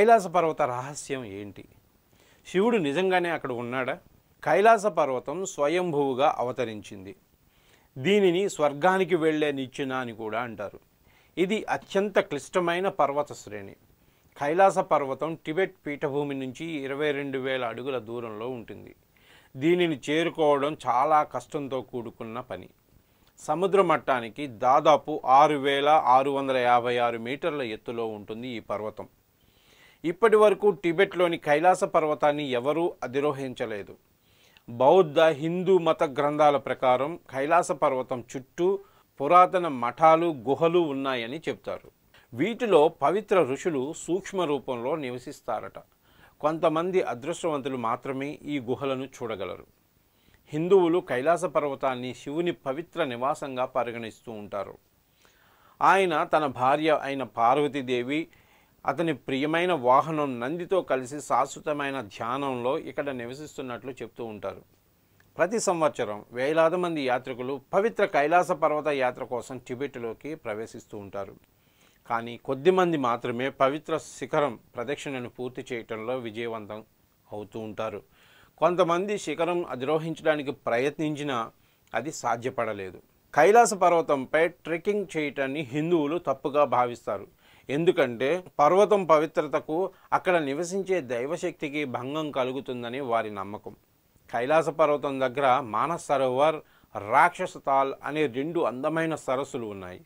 కైలాస పర్వత రహస్యం ఏంటి శివుడు నిజంగానే అక్కడ ఉన్నాడా కైలాస పర్వతం స్వయంభువుగా అవతరించింది దీనిని స్వర్గానికి వెళ్ళే నిచ్చిన అని కూడా అంటారు ఇది అత్యంత క్లిష్టమైన పర్వత శ్రేణి కైలాస పర్వతం టిబెట్ పీఠభూమి నుంచి ఇరవై రెండు వేల అడుగుల దూరంలో ఉంటుంది దీనిని చేరుకోవడం చాలా కష్టంతో కూడుకున్న పని సముద్ర మట్టానికి దాదాపు ఆరు వేల ఆరు వందల యాభై ఆరు మీటర్ల ఎత్తులో ఉంటుంది ఈ పర్వతం ఇప్పటి వరకు టిబెట్లోని కైలాస పర్వతాన్ని ఎవరూ అధిరోహించలేదు బౌద్ధ హిందూ మత గ్రంథాల ప్రకారం కైలాస పర్వతం చుట్టూ పురాతన మఠాలు గుహలు ఉన్నాయని చెప్తారు వీటిలో పవిత్ర ఋషులు సూక్ష్మ రూపంలో నివసిస్తారట కొంతమంది అదృష్టవంతులు మాత్రమే ఈ గుహలను చూడగలరు హిందువులు కైలాస పర్వతాన్ని శివుని పవిత్ర నివాసంగా పరిగణిస్తూ ఉంటారు ఆయన తన భార్య అయిన పార్వతీదేవి అతని ప్రియమైన వాహనం నందితో కలిసి శాశ్వతమైన ధ్యానంలో ఇక్కడ నివసిస్తున్నట్లు చెప్తూ ఉంటారు ప్రతి సంవత్సరం వేలాది మంది యాత్రికులు పవిత్ర కైలాస పర్వత యాత్ర కోసం టిబెట్లోకి ప్రవేశిస్తూ ఉంటారు కానీ కొద్దిమంది మాత్రమే పవిత్ర శిఖరం ప్రదక్షిణను పూర్తి చేయటంలో విజయవంతం అవుతూ ఉంటారు కొంతమంది శిఖరం అధిరోహించడానికి ప్రయత్నించినా అది సాధ్యపడలేదు కైలాస పర్వతంపై ట్రెక్కింగ్ చేయటాన్ని హిందువులు తప్పుగా భావిస్తారు ఎందుకంటే పర్వతం పవిత్రతకు అక్కడ నివసించే దైవశక్తికి భంగం కలుగుతుందని వారి నమ్మకం కైలాస పర్వతం దగ్గర మానస్ సరోవర్ రాక్షస తాల్ అనే రెండు అందమైన సరస్సులు ఉన్నాయి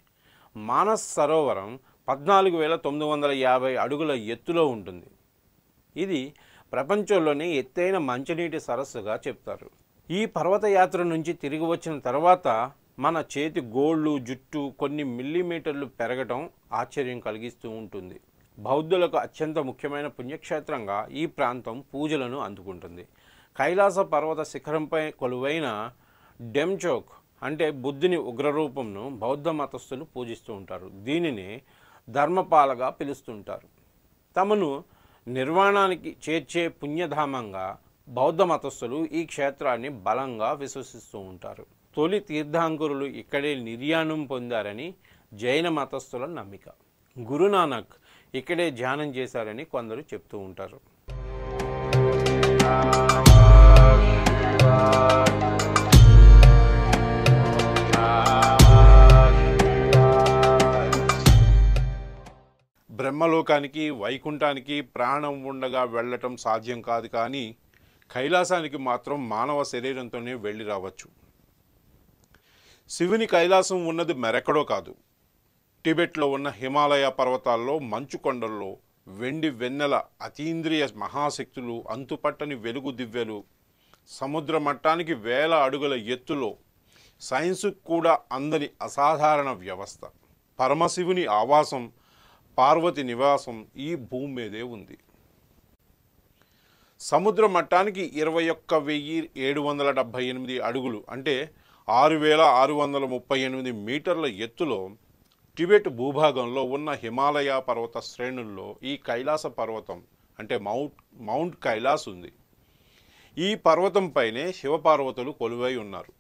మానస్ సరోవరం పద్నాలుగు వేల తొమ్మిది వందల యాభై అడుగుల ఎత్తులో ఉంటుంది ఇది ప్రపంచంలోనే ఎత్తైన మంచినీటి సరస్సుగా చెప్తారు ఈ పర్వతయాత్ర నుంచి తిరిగి వచ్చిన తర్వాత మన చేతి గోళ్ళు జుట్టు కొన్ని మిల్లీమీటర్లు పెరగటం ఆశ్చర్యం కలిగిస్తూ ఉంటుంది బౌద్ధులకు అత్యంత ముఖ్యమైన పుణ్యక్షేత్రంగా ఈ ప్రాంతం పూజలను అందుకుంటుంది కైలాస పర్వత శిఖరంపై కొలువైన డెమ్చోక్ అంటే బుద్ధుని ఉగ్రరూపంను బౌద్ధ మతస్థులు పూజిస్తూ ఉంటారు దీనిని ధర్మపాలగా పిలుస్తుంటారు తమను నిర్వాణానికి చేర్చే పుణ్యధామంగా బౌద్ధ మతస్థులు ఈ క్షేత్రాన్ని బలంగా విశ్వసిస్తూ ఉంటారు తొలి తీర్థాంకురులు ఇక్కడే నిర్యాణం పొందారని జైన మతస్థుల నమ్మిక గురునానక్ ఇక్కడే ధ్యానం చేశారని కొందరు చెప్తూ ఉంటారు బ్రహ్మలోకానికి వైకుంఠానికి ప్రాణం ఉండగా వెళ్ళటం సాధ్యం కాదు కానీ కైలాసానికి మాత్రం మానవ శరీరంతోనే వెళ్ళి రావచ్చు శివుని కైలాసం ఉన్నది మరెక్కడో కాదు టిబెట్లో ఉన్న హిమాలయ పర్వతాల్లో మంచు కొండల్లో వెండి వెన్నెల అతీంద్రియ మహాశక్తులు అంతుపట్టని వెలుగు దివ్యలు సముద్ర మట్టానికి వేల అడుగుల ఎత్తులో సైన్సు కూడా అందని అసాధారణ వ్యవస్థ పరమశివుని ఆవాసం పార్వతి నివాసం ఈ భూమి మీదే ఉంది సముద్ర మట్టానికి ఇరవై ఒక్క వెయ్యి ఏడు వందల డెబ్భై ఎనిమిది అడుగులు అంటే ఆరు వేల ఆరు వందల ముప్పై ఎనిమిది మీటర్ల ఎత్తులో టిబెట్ భూభాగంలో ఉన్న హిమాలయ పర్వత శ్రేణుల్లో ఈ కైలాస పర్వతం అంటే మౌంట్ మౌంట్ కైలాస్ ఉంది ఈ పర్వతంపైనే శివపార్వతులు కొలువై ఉన్నారు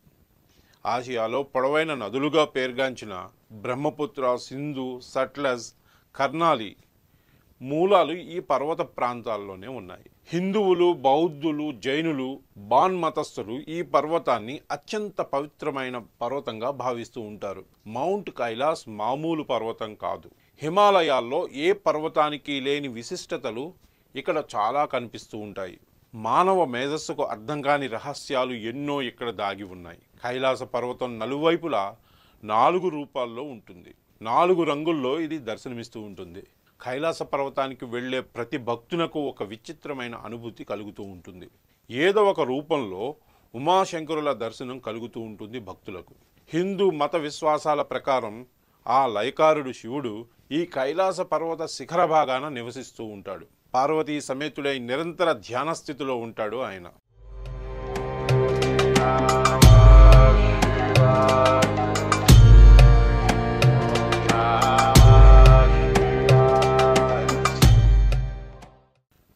ఆసియాలో పొడవైన నదులుగా పేర్గాంచిన బ్రహ్మపుత్ర సింధు సట్లజ్ కర్ణాలి మూలాలు ఈ పర్వత ప్రాంతాల్లోనే ఉన్నాయి హిందువులు బౌద్ధులు జైనులు బాన్ మతస్థులు ఈ పర్వతాన్ని అత్యంత పవిత్రమైన పర్వతంగా భావిస్తూ ఉంటారు మౌంట్ కైలాస్ మామూలు పర్వతం కాదు హిమాలయాల్లో ఏ పర్వతానికి లేని విశిష్టతలు ఇక్కడ చాలా కనిపిస్తూ ఉంటాయి మానవ మేధస్సుకు అర్థం కాని రహస్యాలు ఎన్నో ఇక్కడ దాగి ఉన్నాయి కైలాస పర్వతం నలువైపులా నాలుగు రూపాల్లో ఉంటుంది నాలుగు రంగుల్లో ఇది దర్శనమిస్తూ ఉంటుంది కైలాస పర్వతానికి వెళ్ళే ప్రతి భక్తునకు ఒక విచిత్రమైన అనుభూతి కలుగుతూ ఉంటుంది ఏదో ఒక రూపంలో ఉమాశంకరుల దర్శనం కలుగుతూ ఉంటుంది భక్తులకు హిందూ మత విశ్వాసాల ప్రకారం ఆ లయకారుడు శివుడు ఈ కైలాస పర్వత శిఖర భాగాన నివసిస్తూ ఉంటాడు పార్వతీ సమేతుడై నిరంతర ధ్యాన స్థితిలో ఉంటాడు ఆయన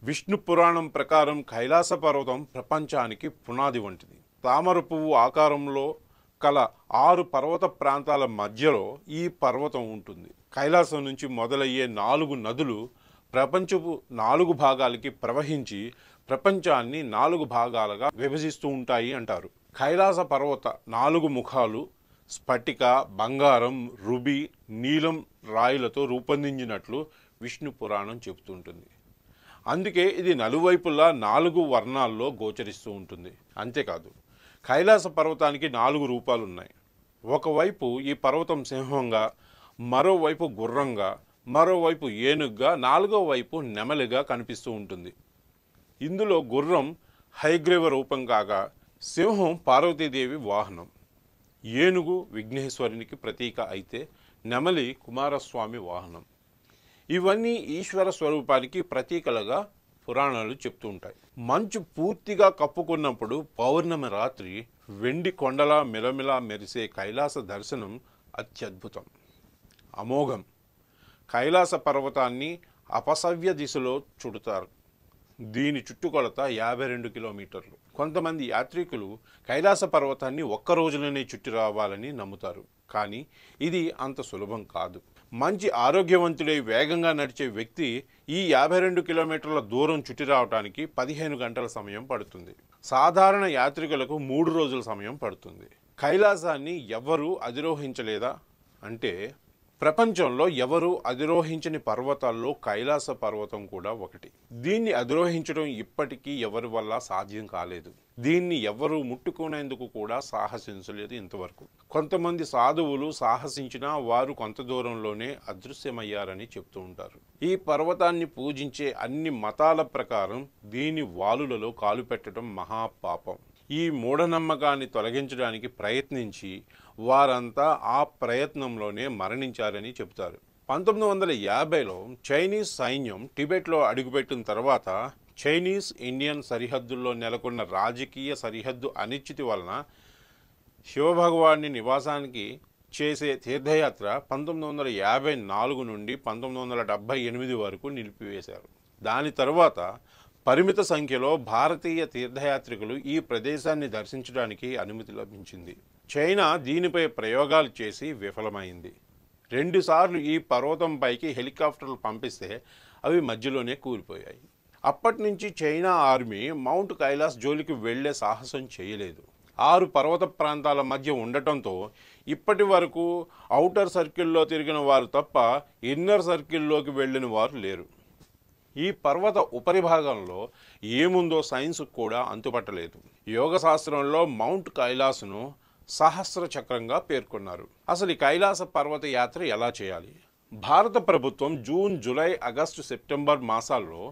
విష్ణు పురాణం ప్రకారం కైలాస పర్వతం ప్రపంచానికి పునాది వంటిది తామర పువ్వు ఆకారంలో కల ఆరు పర్వత ప్రాంతాల మధ్యలో ఈ పర్వతం ఉంటుంది కైలాసం నుంచి మొదలయ్యే నాలుగు నదులు ప్రపంచపు నాలుగు భాగాలకి ప్రవహించి ప్రపంచాన్ని నాలుగు భాగాలుగా విభజిస్తూ ఉంటాయి అంటారు కైలాస పర్వత నాలుగు ముఖాలు స్ఫటిక బంగారం రుబి నీలం రాయిలతో రూపొందించినట్లు విష్ణు పురాణం చెబుతుంటుంది అందుకే ఇది నలువైపులా నాలుగు వర్ణాల్లో గోచరిస్తూ ఉంటుంది అంతేకాదు కైలాస పర్వతానికి నాలుగు రూపాలు ఉన్నాయి ఒకవైపు ఈ పర్వతం సింహంగా మరోవైపు గుర్రంగా మరోవైపు ఏనుగ్గా నాలుగో వైపు నెమలిగా కనిపిస్తూ ఉంటుంది ఇందులో గుర్రం హైగ్రీవ రూపం కాగా సింహం పార్వతీదేవి వాహనం ఏనుగు విఘ్నేశ్వరునికి ప్రతీక అయితే నెమలి కుమారస్వామి వాహనం ఇవన్నీ ఈశ్వర స్వరూపానికి ప్రతీకలుగా పురాణాలు చెప్తూ ఉంటాయి మంచు పూర్తిగా కప్పుకున్నప్పుడు పౌర్ణమి రాత్రి వెండి కొండల మిలమిలా మెరిసే కైలాస దర్శనం అత్యద్భుతం అమోఘం కైలాస పర్వతాన్ని అపసవ్య దిశలో చుడతారు దీని చుట్టుకొలత యాభై రెండు కిలోమీటర్లు కొంతమంది యాత్రికులు కైలాస పర్వతాన్ని ఒక్క రోజులోనే చుట్టి రావాలని నమ్ముతారు కానీ ఇది అంత సులభం కాదు మంచి ఆరోగ్యవంతుడై వేగంగా నడిచే వ్యక్తి ఈ యాభై రెండు కిలోమీటర్ల దూరం చుట్టి రావటానికి పదిహేను గంటల సమయం పడుతుంది సాధారణ యాత్రికులకు మూడు రోజుల సమయం పడుతుంది కైలాసాన్ని ఎవ్వరూ అధిరోహించలేదా అంటే ప్రపంచంలో ఎవరు అధిరోహించని పర్వతాల్లో కైలాస పర్వతం కూడా ఒకటి దీన్ని అధిరోహించడం ఇప్పటికీ ఎవరి వల్ల సాధ్యం కాలేదు దీన్ని ఎవరు ముట్టుకునేందుకు కూడా సాహసించలేదు ఇంతవరకు కొంతమంది సాధువులు సాహసించినా వారు కొంత దూరంలోనే అదృశ్యమయ్యారని చెప్తూ ఉంటారు ఈ పర్వతాన్ని పూజించే అన్ని మతాల ప్రకారం దీని వాలులలో కాలు పెట్టడం మహాపాపం ఈ మూఢనమ్మకాన్ని తొలగించడానికి ప్రయత్నించి వారంతా ఆ ప్రయత్నంలోనే మరణించారని చెబుతారు పంతొమ్మిది వందల యాభైలో చైనీస్ సైన్యం టిబెట్లో అడుగుపెట్టిన తర్వాత చైనీస్ ఇండియన్ సరిహద్దుల్లో నెలకొన్న రాజకీయ సరిహద్దు అనిశ్చితి వలన శివభగవాన్ని నివాసానికి చేసే తీర్థయాత్ర పంతొమ్మిది వందల యాభై నాలుగు నుండి పంతొమ్మిది వందల డెబ్భై ఎనిమిది వరకు నిలిపివేశారు దాని తర్వాత పరిమిత సంఖ్యలో భారతీయ తీర్థయాత్రికులు ఈ ప్రదేశాన్ని దర్శించడానికి అనుమతి లభించింది చైనా దీనిపై ప్రయోగాలు చేసి విఫలమైంది రెండుసార్లు ఈ పర్వతంపైకి హెలికాప్టర్లు పంపిస్తే అవి మధ్యలోనే కూలిపోయాయి అప్పటి నుంచి చైనా ఆర్మీ మౌంట్ కైలాస్ జోలికి వెళ్లే సాహసం చేయలేదు ఆరు పర్వత ప్రాంతాల మధ్య ఉండటంతో ఇప్పటి వరకు ఔటర్ సర్కిల్లో తిరిగిన వారు తప్ప ఇన్నర్ సర్కిల్లోకి వెళ్ళిన వారు లేరు ఈ పర్వత ఉపరిభాగంలో ఏముందో సైన్స్ కూడా అంతుపట్టలేదు యోగ శాస్త్రంలో మౌంట్ కైలాసును సహస్ర చక్రంగా పేర్కొన్నారు అసలు ఈ కైలాస పర్వత యాత్ర ఎలా చేయాలి భారత ప్రభుత్వం జూన్ జూలై ఆగస్టు సెప్టెంబర్ మాసాల్లో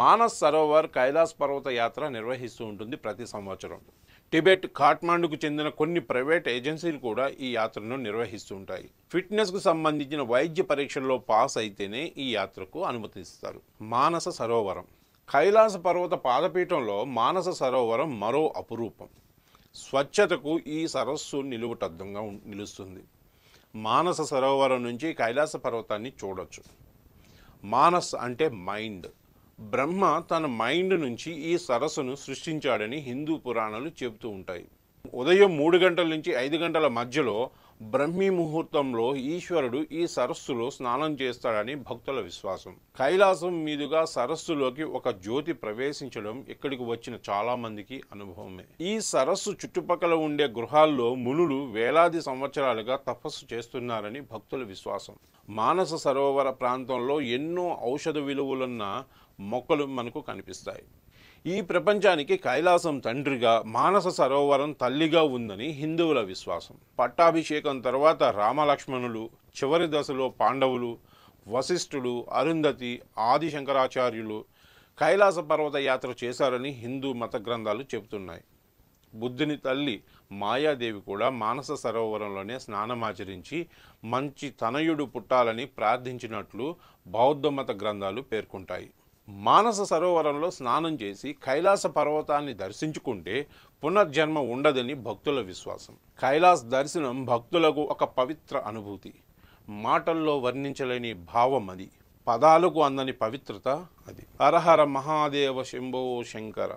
మానస్ సరోవర్ కైలాస్ పర్వత యాత్ర నిర్వహిస్తూ ఉంటుంది ప్రతి సంవత్సరం టిబెట్ కాఠ్మాండుకు చెందిన కొన్ని ప్రైవేట్ ఏజెన్సీలు కూడా ఈ యాత్రను నిర్వహిస్తుంటాయి ఫిట్నెస్కు సంబంధించిన వైద్య పరీక్షల్లో పాస్ అయితేనే ఈ యాత్రకు అనుమతిస్తారు మానస సరోవరం కైలాస పర్వత పాదపీఠంలో మానస సరోవరం మరో అపురూపం స్వచ్ఛతకు ఈ సరస్సు నిలువుటద్దంగా నిలుస్తుంది మానస సరోవరం నుంచి కైలాస పర్వతాన్ని చూడొచ్చు మానస్ అంటే మైండ్ బ్రహ్మ తన మైండ్ నుంచి ఈ సరస్సును సృష్టించాడని హిందూ పురాణాలు చెబుతూ ఉంటాయి ఉదయం మూడు గంటల నుంచి ఐదు గంటల మధ్యలో బ్రహ్మీ ముహూర్తంలో ఈశ్వరుడు ఈ సరస్సులో స్నానం చేస్తాడని భక్తుల విశ్వాసం కైలాసం మీదుగా సరస్సులోకి ఒక జ్యోతి ప్రవేశించడం ఇక్కడికి వచ్చిన చాలా మందికి అనుభవమే ఈ సరస్సు చుట్టుపక్కల ఉండే గృహాల్లో మునులు వేలాది సంవత్సరాలుగా తపస్సు చేస్తున్నారని భక్తుల విశ్వాసం మానస సరోవర ప్రాంతంలో ఎన్నో ఔషధ విలువలున్న మొక్కలు మనకు కనిపిస్తాయి ఈ ప్రపంచానికి కైలాసం తండ్రిగా మానస సరోవరం తల్లిగా ఉందని హిందువుల విశ్వాసం పట్టాభిషేకం తర్వాత రామలక్ష్మణులు చివరి దశలో పాండవులు వశిష్ఠుడు అరుంధతి ఆది శంకరాచార్యులు కైలాస పర్వత యాత్ర చేశారని హిందూ మత గ్రంథాలు చెబుతున్నాయి బుద్ధుని తల్లి మాయాదేవి కూడా మానస సరోవరంలోనే స్నానమాచరించి మంచి తనయుడు పుట్టాలని ప్రార్థించినట్లు బౌద్ధ మత గ్రంథాలు పేర్కొంటాయి మానస సరోవరంలో స్నానం చేసి కైలాస పర్వతాన్ని దర్శించుకుంటే పునర్జన్మ ఉండదని భక్తుల విశ్వాసం కైలాస దర్శనం భక్తులకు ఒక పవిత్ర అనుభూతి మాటల్లో వర్ణించలేని భావం అది పదాలకు అందని పవిత్రత అది హరహర మహాదేవ శంభో శంకర